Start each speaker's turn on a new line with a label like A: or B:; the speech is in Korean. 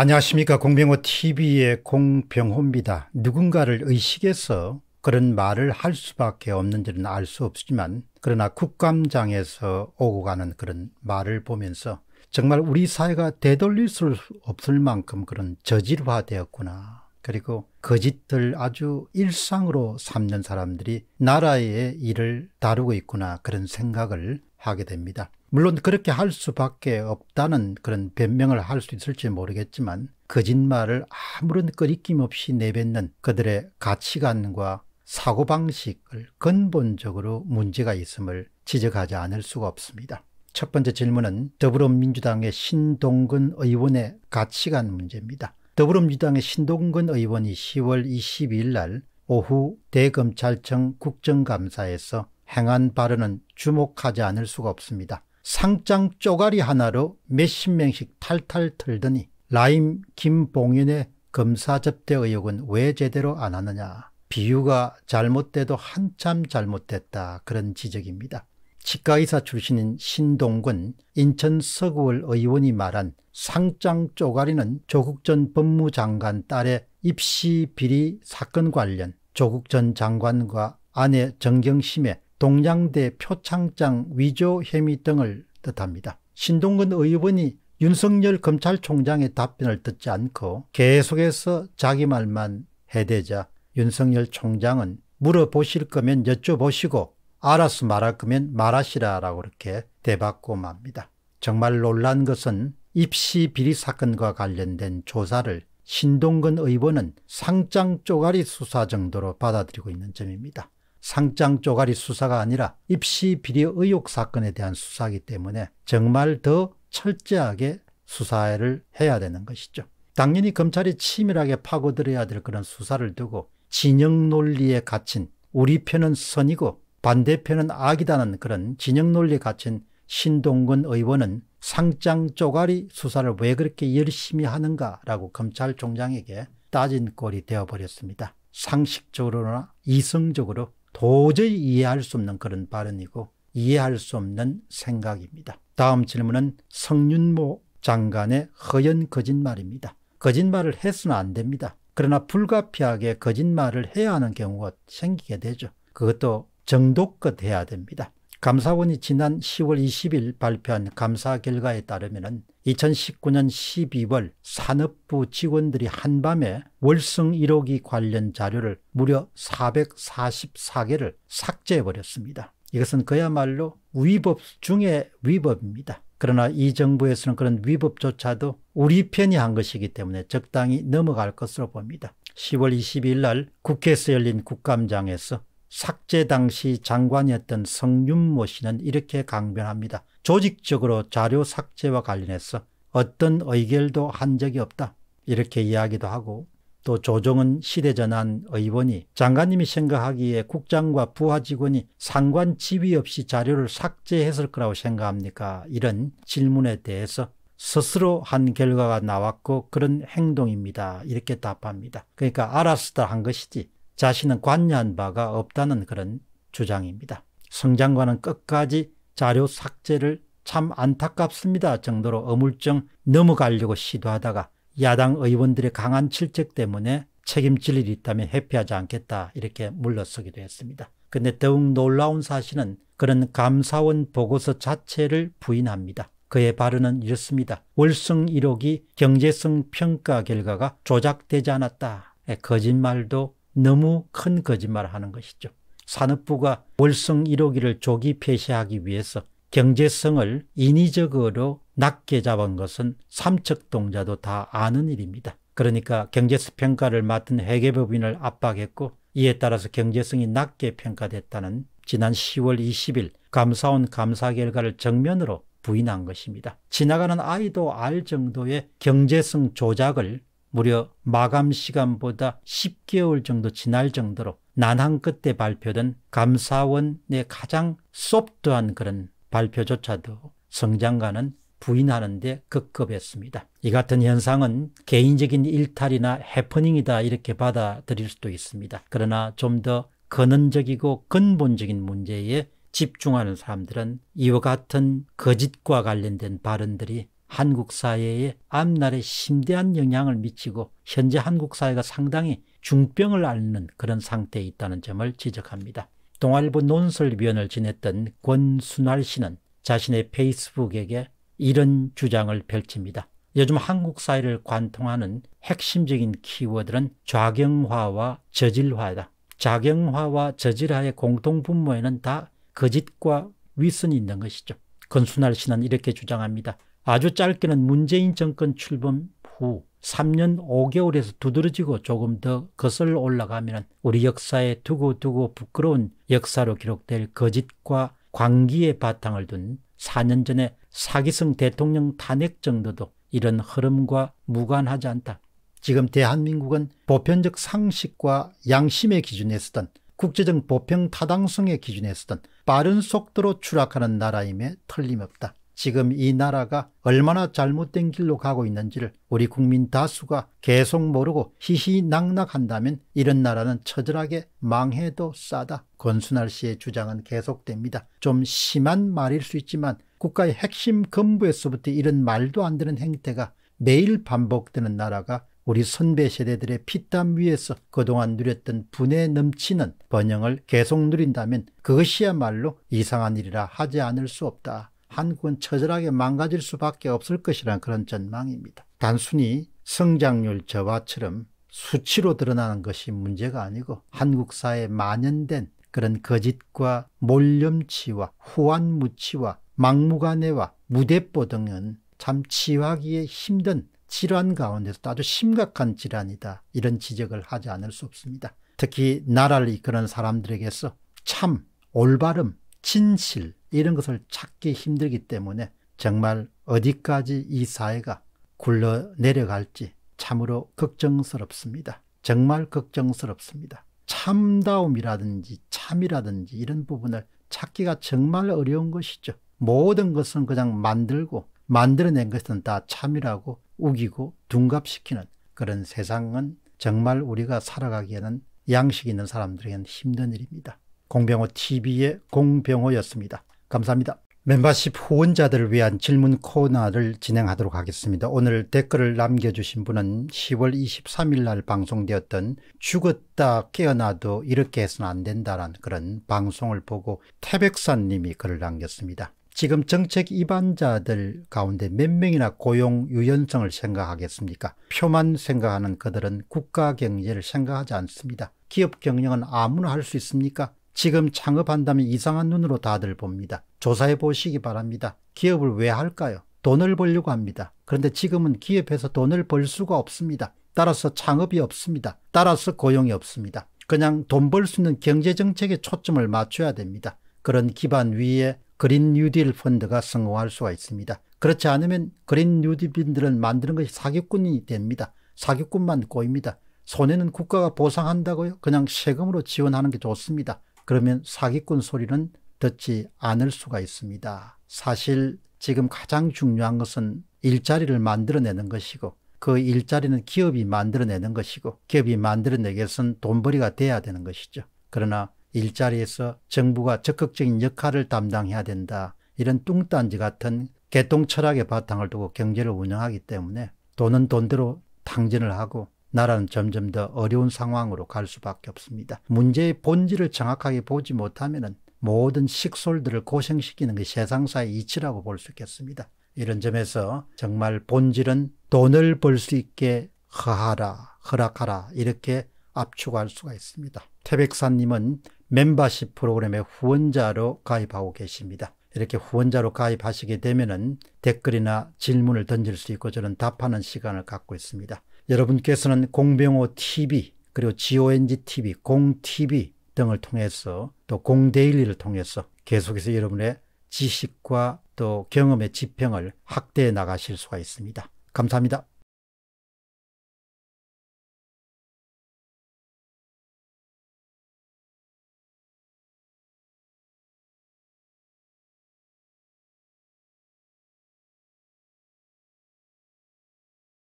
A: 안녕하십니까 공병호 TV의 공병호입니다. 누군가를 의식해서 그런 말을 할 수밖에 없는지는 알 수 없지만 그러나 국감장에서 오고 가는 그런 말을 보면서 정말 우리 사회가 되돌릴 수 없을 만큼 그런 저질화되었구나. 그리고 거짓들 아주 일상으로 삼는 사람들이 나라의 일을 다루고 있구나 그런 생각을 하게 됩니다. 물론 그렇게 할 수밖에 없다는 그런 변명을 할 수 있을지 모르겠지만 거짓말을 아무런 끄리낌 없이 내뱉는 그들의 가치관과 사고방식을 근본적으로 문제가 있음을 지적하지 않을 수가 없습니다. 첫 번째 질문은 더불어민주당의 신동근 의원의 가치관 문제입니다. 더불어민주당의 신동근 의원이 10월 22일 날 오후 대검찰청 국정감사에서 행한 발언은 주목하지 않을 수가 없습니다. 상장 쪼가리 하나로 몇십 명씩 탈탈 털더니 라임 김봉인의 검사 접대 의혹은 왜 제대로 안 하느냐. 비유가 잘못돼도 한참 잘못됐다 그런 지적입니다. 치과의사 출신인 신동근 인천 서구을 의원이 말한 상장 쪼가리는 조국 전 법무장관 딸의 입시 비리 사건 관련 조국 전 장관과 아내 정경심의 동양대 표창장 위조 혐의 등을 뜻합니다. 신동근 의원이 윤석열 검찰총장의 답변을 듣지 않고 계속해서 자기 말만 해대자 윤석열 총장은 물어보실 거면 여쭤보시고 알아서 말할 거면 말하시라라고 이렇게 대받고 맙니다. 정말 놀란 것은 입시 비리 사건과 관련된 조사를 신동근 의원은 상장 쪼가리 수사 정도로 받아들이고 있는 점입니다. 상장 쪼가리 수사가 아니라 입시 비리 의혹 사건에 대한 수사이기 때문에 정말 더 철저하게 수사를 해야 되는 것이죠. 당연히 검찰이 치밀하게 파고들어야 될 그런 수사를 두고 진영 논리에 갇힌 우리 편은 선이고 반대편은 악이다는 그런 진영 논리에 갇힌 신동근 의원은 상장 쪼가리 수사를 왜 그렇게 열심히 하는가라고 검찰총장에게 따진 꼴이 되어버렸습니다. 상식적으로나 이성적으로 도저히 이해할 수 없는 그런 발언이고 이해할 수 없는 생각입니다. 다음 질문은 성윤모 장관의 허연 거짓말입니다. 거짓말을 해서는 안 됩니다. 그러나 불가피하게 거짓말을 해야 하는 경우가 생기게 되죠. 그것도 정도껏 해야 됩니다. 감사원이 지난 10월 20일 발표한 감사 결과에 따르면 2019년 12월 산업부 직원들이 한밤에 월성 1호기 관련 자료를 무려 444개를 삭제해버렸습니다. 이것은 그야말로 위법 중의 위법입니다. 그러나 이 정부에서는 그런 위법조차도 우리 편이 한 것이기 때문에 적당히 넘어갈 것으로 봅니다. 10월 22일 날 국회에서 열린 국감장에서 삭제 당시 장관이었던 성윤모 씨는 이렇게 강변합니다. 조직적으로 자료 삭제와 관련해서 어떤 의결도 한 적이 없다. 이렇게 이야기도 하고 또 조정은 시대전환 의원이 장관님이 생각하기에 국장과 부하 직원이 상관 지위 없이 자료를 삭제했을 거라고 생각합니까? 이런 질문에 대해서 스스로 한 결과가 나왔고 그런 행동입니다. 이렇게 답합니다. 그러니까 알았다 한 것이지 자신은 관여한 바가 없다는 그런 주장입니다. 성장관은 끝까지 자료 삭제를 참 안타깝습니다 정도로 어물쩡 넘어가려고 시도하다가 야당 의원들의 강한 질책 때문에 책임질 일이 있다면 회피하지 않겠다 이렇게 물러서기도 했습니다. 근데 더욱 놀라운 사실은 그런 감사원 보고서 자체를 부인합니다. 그의 발언은 이렇습니다. 월성 1호기 경제성 평가 결과가 조작되지 않았다. 거짓말도 너무 큰 거짓말을 하는 것이죠. 산업부가 월성 1호기를 조기 폐쇄하기 위해서 경제성을 인위적으로 낮게 잡은 것은 삼척동자도 다 아는 일입니다. 그러니까 경제평가를 맡은 회계법인을 압박했고 이에 따라서 경제성이 낮게 평가됐다는 지난 10월 20일 감사원 감사 결과를 정면으로 부인한 것입니다. 지나가는 아이도 알 정도의 경제성 조작을 무려 마감 시간보다 10개월 정도 지날 정도로 난항 끝에 발표된 감사원의 가장 소프트한 그런 발표조차도 성장가는 부인하는데 급급했습니다. 이 같은 현상은 개인적인 일탈이나 해프닝이다 이렇게 받아들일 수도 있습니다. 그러나 좀 더 근원적이고 근본적인 문제에 집중하는 사람들은 이와 같은 거짓과 관련된 발언들이 한국 사회에 앞날에 심대한 영향을 미치고 현재 한국 사회가 상당히 중병을 앓는 그런 상태에 있다는 점을 지적합니다. 동아일보 논설위원을 지냈던 권순활 씨는 자신의 페이스북에게 이런 주장을 펼칩니다. 요즘 한국 사회를 관통하는 핵심적인 키워드는 좌경화와 저질화다. 좌경화와 저질화의 공통분모에는 다 거짓과 위선이 있는 것이죠. 권순활 씨는 이렇게 주장합니다. 아주 짧게는 문재인 정권 출범 후 3년 5개월에서 두드러지고 조금 더 거슬 올라가면 우리 역사에 두고두고 부끄러운 역사로 기록될 거짓과 광기의 바탕을 둔 4년 전의 사기성 대통령 탄핵 정도도 이런 흐름과 무관하지 않다. 지금 대한민국은 보편적 상식과 양심의 기준에 쓰던 국제적 보편 타당성의 기준에 쓰던 빠른 속도로 추락하는 나라임에 틀림없다. 지금 이 나라가 얼마나 잘못된 길로 가고 있는지를 우리 국민 다수가 계속 모르고 희희낙낙한다면 이런 나라는 처절하게 망해도 싸다. 권순할 씨의 주장은 계속됩니다. 좀 심한 말일 수 있지만 국가의 핵심 근부에서부터 이런 말도 안 되는 행태가 매일 반복되는 나라가 우리 선배 세대들의 피땀 위에서 그동안 누렸던 분에 넘치는 번영을 계속 누린다면 그것이야말로 이상한 일이라 하지 않을 수 없다. 한국은 처절하게 망가질 수밖에 없을 것이라는 그런 전망입니다. 단순히 성장률 저하처럼 수치로 드러나는 것이 문제가 아니고 한국 사회에 만연된 그런 거짓과 몰렴치와 후한무치와 막무가내와 무대뽀 등은 참 치유하기에 힘든 질환 가운데서 아주 심각한 질환이다. 이런 지적을 하지 않을 수 없습니다. 특히 나라를 이끄는 사람들에게서 참, 올바름, 진실, 이런 것을 찾기 힘들기 때문에 정말 어디까지 이 사회가 굴러 내려갈지 참으로 걱정스럽습니다. 정말 걱정스럽습니다. 참다움이라든지 참이라든지 이런 부분을 찾기가 정말 어려운 것이죠. 모든 것은 그냥 만들고 만들어낸 것은 다 참이라고 우기고 둔갑시키는 그런 세상은 정말 우리가 살아가기에는 양식 있는 사람들에게는 힘든 일입니다. 공병호 TV의 공병호였습니다. 감사합니다. 멤버십 후원자들을 위한 질문 코너를 진행하도록 하겠습니다. 오늘 댓글을 남겨주신 분은 10월 23일 날 방송되었던 죽었다 깨어나도 이렇게 해서는 안된다는 그런 방송을 보고 태백사님이 글을 남겼습니다. 지금 정책 입안자들 가운데 몇 명이나 고용 유연성을 생각하겠습니까? 표만 생각하는 그들은 국가 경제를 생각하지 않습니다. 기업 경영은 아무나 할 수 있습니까? 지금 창업한다면 이상한 눈으로 다들 봅니다. 조사해 보시기 바랍니다. 기업을 왜 할까요? 돈을 벌려고 합니다. 그런데 지금은 기업에서 돈을 벌 수가 없습니다. 따라서 창업이 없습니다. 따라서 고용이 없습니다. 그냥 돈 벌 수 있는 경제정책에 초점을 맞춰야 됩니다. 그런 기반 위에 그린 뉴딜 펀드가 성공할 수가 있습니다. 그렇지 않으면 그린 뉴딜빈들를 만드는 것이 사기꾼이 됩니다. 사기꾼만 꼬입니다. 손해는 국가가 보상한다고요? 그냥 세금으로 지원하는 게 좋습니다. 그러면 사기꾼 소리는 듣지 않을 수가 있습니다. 사실 지금 가장 중요한 것은 일자리를 만들어내는 것이고 그 일자리는 기업이 만들어내는 것이고 기업이 만들어내기 위해서는 돈벌이가 돼야 되는 것이죠. 그러나 일자리에서 정부가 적극적인 역할을 담당해야 된다. 이런 뚱딴지 같은 개똥 철학의 바탕을 두고 경제를 운영하기 때문에 돈은 돈대로 당진을 하고 나라는 점점 더 어려운 상황으로 갈 수밖에 없습니다. 문제의 본질을 정확하게 보지 못하면 모든 식솔들을 고생시키는 게 세상사의 이치라고 볼 수 있겠습니다. 이런 점에서 정말 본질은 돈을 벌 수 있게 허하라, 허락하라 이렇게 압축할 수가 있습니다. 태백사님은 멤버십 프로그램의 후원자로 가입하고 계십니다. 이렇게 후원자로 가입하시게 되면 댓글이나 질문을 던질 수 있고 저는 답하는 시간을 갖고 있습니다. 여러분께서는 공병호 TV 그리고 GONG TV, 공 TV 등을 통해서 또 공데일리를 통해서 계속해서 여러분의 지식과 또 경험의 지평을 확대해 나가실 수가 있습니다. 감사합니다.